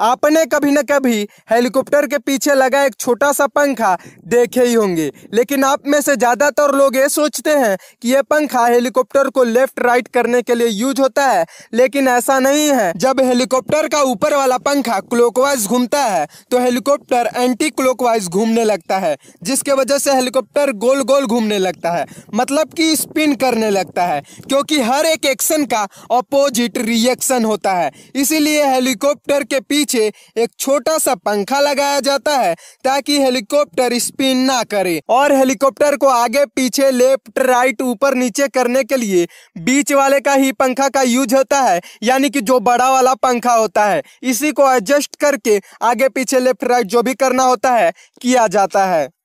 आपने कभी न कभी हेलीकॉप्टर के पीछे लगा एक छोटा सा पंखा देखे ही होंगे लेकिन आप में से ज़्यादातर लोग ये सोचते हैं कि यह पंखा हेलीकॉप्टर को लेफ्ट राइट करने के लिए यूज होता है लेकिन ऐसा नहीं है जब हेलीकॉप्टर का ऊपर वाला पंखा क्लॉकवाइज घूमता है तो हेलीकॉप्टर एंटी क्लॉकवाइज घूमने लगता है जिसके वजह से हेलीकॉप्टर गोल गोल घूमने लगता है मतलब कि स्पिन करने लगता है क्योंकि हर एक एक्शन का अपोजिट रिएक्शन होता है इसीलिए हेलीकॉप्टर के पीछे पीछे एक छोटा सा पंखा लगाया जाता है ताकि हेलीकॉप्टर स्पिन ना करे और हेलीकॉप्टर को आगे पीछे लेफ्ट राइट ऊपर नीचे करने के लिए बीच वाले का ही पंखा का यूज होता है यानी कि जो बड़ा वाला पंखा होता है इसी को एडजस्ट करके आगे पीछे लेफ्ट राइट जो भी करना होता है किया जाता है